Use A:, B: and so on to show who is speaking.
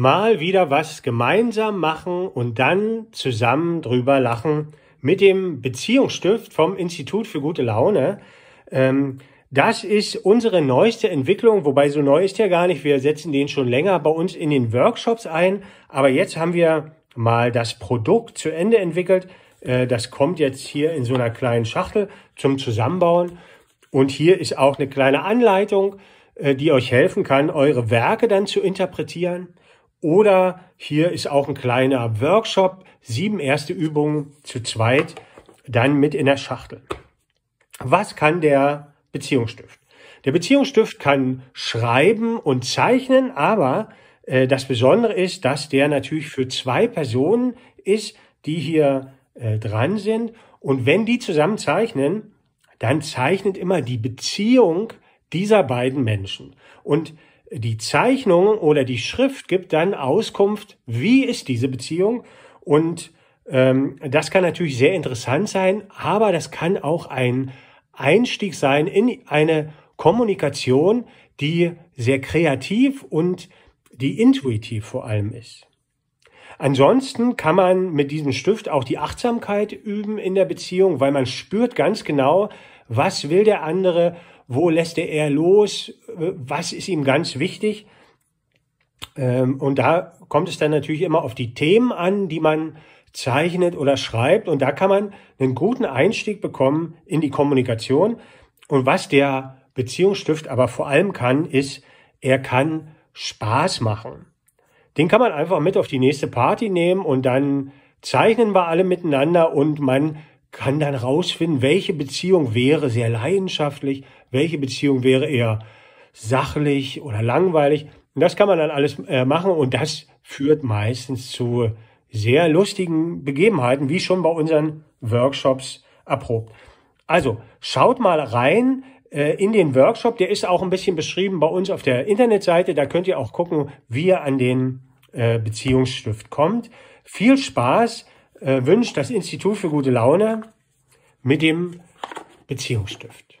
A: mal wieder was gemeinsam machen und dann zusammen drüber lachen mit dem Beziehungsstift vom Institut für gute Laune. Ähm, das ist unsere neueste Entwicklung, wobei so neu ist ja gar nicht. Wir setzen den schon länger bei uns in den Workshops ein, aber jetzt haben wir mal das Produkt zu Ende entwickelt. Äh, das kommt jetzt hier in so einer kleinen Schachtel zum Zusammenbauen. Und hier ist auch eine kleine Anleitung, äh, die euch helfen kann, eure Werke dann zu interpretieren. Oder hier ist auch ein kleiner Workshop, sieben erste Übungen zu zweit, dann mit in der Schachtel. Was kann der Beziehungsstift? Der Beziehungsstift kann schreiben und zeichnen, aber äh, das Besondere ist, dass der natürlich für zwei Personen ist, die hier äh, dran sind. Und wenn die zusammen zeichnen, dann zeichnet immer die Beziehung dieser beiden Menschen. Und die Zeichnung oder die Schrift gibt dann Auskunft, wie ist diese Beziehung und ähm, das kann natürlich sehr interessant sein, aber das kann auch ein Einstieg sein in eine Kommunikation, die sehr kreativ und die intuitiv vor allem ist. Ansonsten kann man mit diesem Stift auch die Achtsamkeit üben in der Beziehung, weil man spürt ganz genau, was will der andere, wo lässt er eher los, was ist ihm ganz wichtig. Ähm, und da kommt es dann natürlich immer auf die Themen an, die man zeichnet oder schreibt. Und da kann man einen guten Einstieg bekommen in die Kommunikation. Und was der Beziehungsstift aber vor allem kann, ist, er kann Spaß machen. Den kann man einfach mit auf die nächste Party nehmen und dann zeichnen wir alle miteinander und man kann dann rausfinden, welche Beziehung wäre sehr leidenschaftlich, welche Beziehung wäre eher sachlich oder langweilig. Und das kann man dann alles äh, machen und das führt meistens zu sehr lustigen Begebenheiten, wie schon bei unseren Workshops erprobt. Also schaut mal rein äh, in den Workshop, der ist auch ein bisschen beschrieben bei uns auf der Internetseite. Da könnt ihr auch gucken, wie ihr an den äh, Beziehungsstift kommt. Viel Spaß äh, wünscht das Institut für gute Laune mit dem Beziehungsstift.